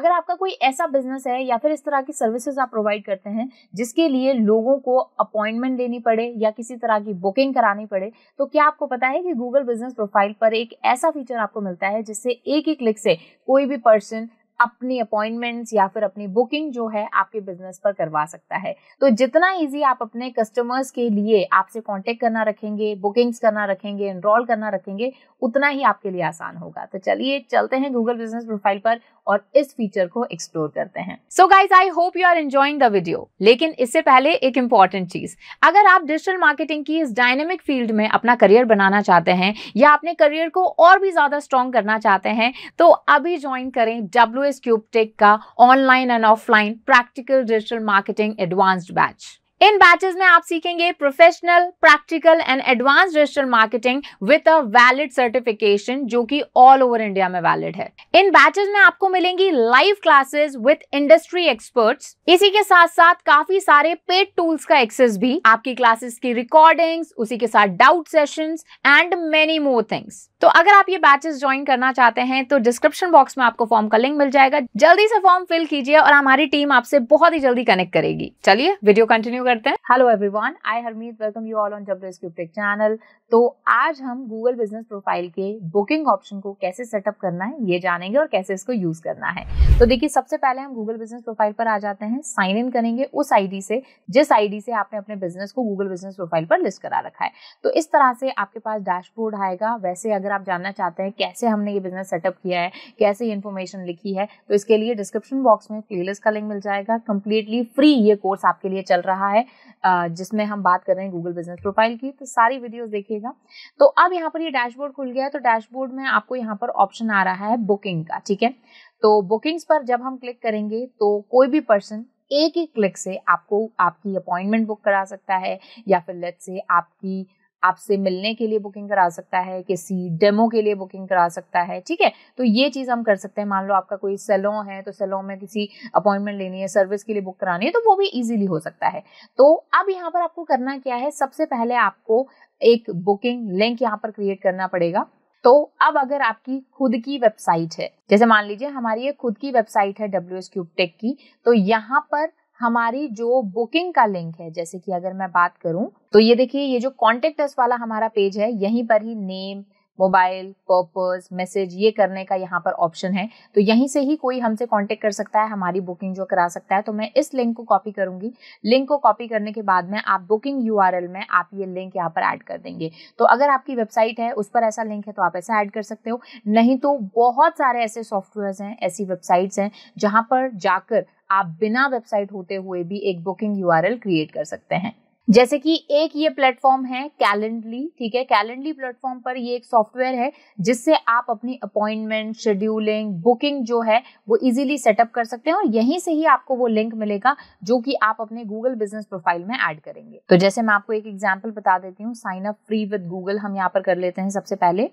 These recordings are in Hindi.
अगर आपका कोई ऐसा बिजनेस है या फिर इस तरह की सर्विसेज आप प्रोवाइड करते हैं जिसके लिए लोगों को अपॉइंटमेंट लेनी पड़े या किसी तरह की बुकिंग करानी पड़े तो क्या आपको पता है कि गूगल बिजनेस प्रोफाइल पर एक ऐसा फीचर आपको मिलता है जिससे एक ही क्लिक से कोई भी पर्सन अपनी अपॉइंटमेंट्स या फिर अपनी बुकिंग जो है आपके बिजनेस पर करवा सकता है तो जितना इजी आप अपने कस्टमर्स के लिए आपसे कांटेक्ट करना रखेंगे बुकिंग्स करना रखेंगे एनरोल करना रखेंगे उतना ही आपके लिए आसान होगा तो चलिए चलते हैं गूगल बिजनेस प्रोफाइल पर और इस फीचर को एक्सप्लोर करते हैं so guys I hope you are enjoying the video लेकिन इससे पहले एक इंपॉर्टेंट चीज अगर आप डिजिटल मार्केटिंग की इस डायनेमिक फील्ड में अपना करियर बनाना चाहते हैं या अपने करियर को और भी ज्यादा स्ट्रॉन्ग करना चाहते हैं तो अभी ज्वाइन करें डब्ल्यू इस क्यूबटेक का online and offline practical digital marketing advanced batch इन बैचेस में आप सीखेंगे professional practical and advance digital marketing with a valid certification जो कि ऑल ओवर इंडिया में वैलिड है इन बैचेस में आपको मिलेंगी live classes with industry experts इसी के साथ साथ काफी सारे पेड टूल्स का एक्सेस भी आपकी क्लासेस की रिकॉर्डिंग्स उसी के साथ doubt session and many more things तो अगर आप ये बैचेस ज्वाइन करना चाहते हैं तो डिस्क्रिप्शन बॉक्स में आपको फॉर्म का लिंक मिल जाएगा जल्दी से फॉर्म फिल कीजिए और हमारी टीम आपसे बहुत ही जल्दी कनेक्ट करेगी चलिए वीडियो कंटिन्यू करते हैं hello everyone I Harmeet welcome you all on W S channel तो आज हम गूगल बिजनेस प्रोफाइल के बुकिंग ऑप्शन को कैसे सेटअप करना है ये जानेंगे और कैसे इसको यूज करना है तो देखिए सबसे पहले हम गूगल बिजनेस प्रोफाइल पर आ जाते हैं साइन इन करेंगे उस आईडी से जिस आईडी से आपने अपने बिजनेस को गूगल बिजनेस प्रोफाइल पर लिस्ट करा रखा है तो इस तरह से आपके पास डैशबोर्ड आएगा वैसे अगर आप जानना चाहते हैं कैसे हमने ये बिजनेस सेटअप किया है कैसे ये इन्फॉर्मेशन लिखी है तो इसके लिए डिस्क्रिप्शन बॉक्स में प्लेलिस्ट का लिंक मिल जाएगा कंप्लीटली फ्री ये कोर्स आपके लिए चल रहा है है जिसमें हम बात कर रहे हैं गूगल बिजनेस प्रोफाइल की तो सारी वीडियोस देखिएगा तो अब यहाँ पर ये डैशबोर्ड खुल गया है तो डैशबोर्ड में आपको यहाँ पर ऑप्शन आ रहा है बुकिंग का ठीक है तो बुकिंग्स पर जब हम क्लिक करेंगे तो कोई भी पर्सन एक ही क्लिक से आपको आपकी अपॉइंटमेंट बुक करा सकता है या फिर लेट से आपकी आपसे मिलने के लिए बुकिंग करा सकता है किसी डेमो के लिए बुकिंग करा सकता है ठीक है तो ये चीज़ हम कर सकते हैं मान लो आपका कोई सेलो है तो सेलो में किसी अपॉइंटमेंट लेनी है सर्विस के लिए बुक करानी है तो वो भी इजीली हो सकता है तो अब यहाँ पर आपको करना क्या है सबसे पहले आपको एक बुकिंग लिंक यहाँ पर क्रिएट करना पड़ेगा तो अब अगर आपकी खुद की वेबसाइट है जैसे मान लीजिए हमारी ये खुद की वेबसाइट है डब्ल्यू एस क्यूब टेक की तो यहाँ पर हमारी जो बुकिंग का लिंक है जैसे कि अगर मैं बात करूं तो ये देखिए ये जो कॉन्टेक्ट अस वाला हमारा पेज है यहीं पर ही नेम मोबाइल पर्पज मैसेज ये करने का यहाँ पर ऑप्शन है तो यहीं से ही कोई हमसे कांटेक्ट कर सकता है हमारी बुकिंग जो करा सकता है तो मैं इस लिंक को कॉपी करूंगी लिंक को कॉपी करने के बाद में आप बुकिंग यू में आप ये लिंक यहाँ पर ऐड कर देंगे तो अगर आपकी वेबसाइट है उस पर ऐसा लिंक है तो आप ऐसा ऐड कर सकते हो नहीं तो बहुत सारे ऐसे सॉफ्टवेयर हैं ऐसी वेबसाइट्स हैं जहाँ पर जाकर आप बिना वेबसाइट होते हुए भी एक बुकिंग यू क्रिएट कर सकते हैं जैसे कि एक ये प्लेटफॉर्म है कैलेंडली ठीक है कैलेंडली प्लेटफॉर्म पर ये एक सॉफ्टवेयर है जिससे आप अपनी अपॉइंटमेंट शेड्यूलिंग बुकिंग जो है वो इजीली सेटअप कर सकते हैं और यहीं से ही आपको वो लिंक मिलेगा जो कि आप अपने गूगल बिजनेस प्रोफाइल में ऐड करेंगे तो जैसे मैं आपको एक एग्जाम्पल बता देती हूँ sign up free with Google हम यहाँ पर कर लेते हैं सबसे पहले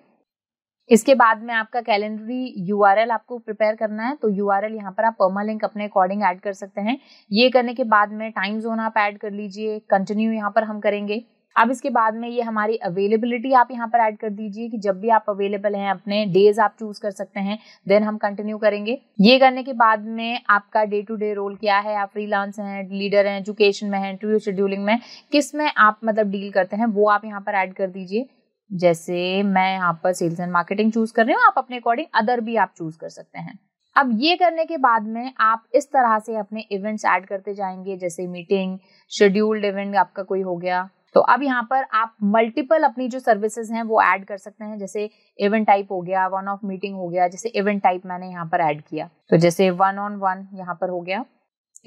इसके बाद में आपका कैलेंडरी यू आपको प्रिपेयर करना है तो यू आर एल यहाँ पर आप परमालिंक अपने अकॉर्डिंग ऐड कर सकते हैं ये करने के बाद में टाइम जोन आप ऐड कर लीजिए कंटिन्यू यहाँ पर हम करेंगे अब इसके बाद में ये हमारी अवेलेबिलिटी आप यहाँ पर ऐड कर दीजिए कि जब भी आप अवेलेबल हैं अपने डेज आप चूज कर सकते हैं देन हम कंटिन्यू करेंगे ये करने के बाद में आपका डे टू डे रोल क्या है आप फ्रीलांस हैं लीडर हैं एजुकेशन में हैं इंटरव्यू शेड्यूलिंग में किस में आप मतलब डील करते हैं वो आप यहाँ पर ऐड कर दीजिए जैसे मैं यहाँ पर सेल्स एंड मार्केटिंग चूज कर रही हूँ आप अपने अकॉर्डिंग अदर भी आप चूज कर सकते हैं अब ये करने के बाद में आप इस तरह से अपने इवेंट्स ऐड करते जाएंगे जैसे मीटिंग शेड्यूल्ड इवेंट आपका कोई हो गया तो अब यहाँ पर आप मल्टीपल अपनी जो सर्विसेज हैं वो ऐड कर सकते हैं जैसे इवेंट टाइप हो गया वन ऑफ मीटिंग हो गया जैसे इवेंट टाइप मैंने यहाँ पर ऐड किया तो जैसे वन ऑन वन यहाँ पर हो गया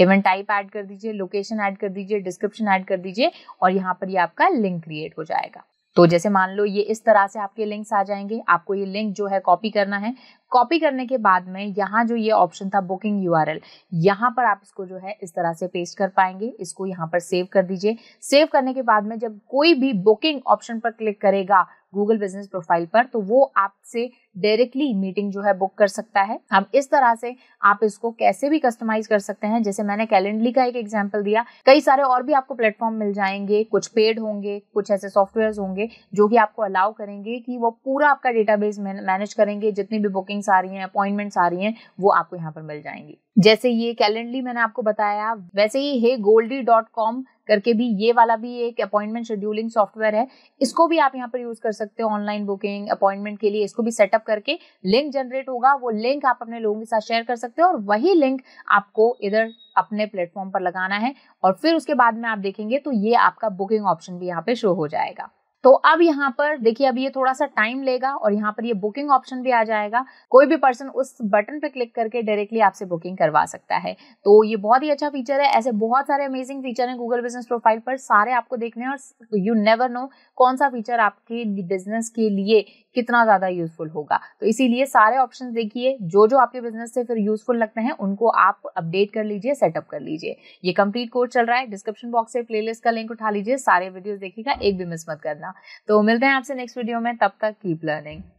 इवेंट टाइप ऐड कर दीजिए लोकेशन ऐड कर दीजिए डिस्क्रिप्शन ऐड कर दीजिए और यहाँ पर ये यह आपका लिंक क्रिएट हो जाएगा तो जैसे मान लो ये इस तरह से आपके लिंक्स आ जाएंगे आपको ये लिंक जो है कॉपी करना है कॉपी करने के बाद में यहाँ जो ये ऑप्शन था बुकिंग यू आर यहाँ पर आप इसको जो है इस तरह से पेस्ट कर पाएंगे इसको यहाँ पर सेव कर दीजिए सेव करने के बाद में जब कोई भी बुकिंग ऑप्शन पर क्लिक करेगा गूगल बिजनेस प्रोफाइल पर तो वो आपसे डायरेक्टली मीटिंग जो है बुक कर सकता है हम इस तरह से आप इसको कैसे भी कस्टमाइज कर सकते हैं जैसे मैंने कैलेंडली का एक एग्जाम्पल दिया कई सारे और भी आपको प्लेटफॉर्म मिल जाएंगे कुछ पेड होंगे कुछ ऐसे सॉफ्टवेयर होंगे जो कि आपको अलाउ करेंगे कि वो पूरा आपका डेटाबेस मैनेज करेंगे जितनी भी बुकिंग्स आ रही हैं अपॉइंटमेंट्स आ रही हैं वो आपको यहाँ पर मिल जाएंगी जैसे ये कैलेंडली मैंने आपको बताया वैसे ही हे गोल्डी डॉट कॉम करके भी ये वाला भी एक अपॉइंटमेंट शेड्यूलिंग सॉफ्टवेयर है इसको भी आप यहाँ पर यूज कर सकते हो ऑनलाइन बुकिंग अपॉइंटमेंट के लिए इसको भी सेटअप करके लिंक जनरेट होगा वो लिंक आप अपने लोगों के साथ शेयर कर सकते हो और वही लिंक आपको इधर अपने प्लेटफॉर्म पर लगाना है और फिर उसके बाद में आप देखेंगे तो ये आपका बुकिंग ऑप्शन भी यहाँ पे शो हो जाएगा तो अब यहाँ पर देखिए अब ये थोड़ा सा टाइम लेगा और यहाँ पर ये बुकिंग ऑप्शन भी आ जाएगा कोई भी पर्सन उस बटन पे क्लिक करके डायरेक्टली आपसे बुकिंग करवा सकता है तो ये बहुत ही अच्छा फीचर है ऐसे बहुत सारे अमेजिंग फीचर हैं गूगल बिजनेस प्रोफाइल पर सारे आपको देखने हैं और यू नेवर नो कौन सा फीचर आपके बिजनेस के लिए कितना ज़्यादा यूजफुल होगा तो इसीलिए सारे ऑप्शन देखिए जो जो आपके बिजनेस से फिर यूजफुल लगते हैं उनको आप अपडेट कर लीजिए सेटअप कर लीजिए ये कंप्लीट कोर्स चल रहा है डिस्क्रिप्शन बॉक्स से प्लेलिस्ट का लिंक उठा लीजिए सारे वीडियोस देखिएगा एक भी मिस मत करना तो मिलते हैं आपसे नेक्स्ट वीडियो में तब तक कीप लर्निंग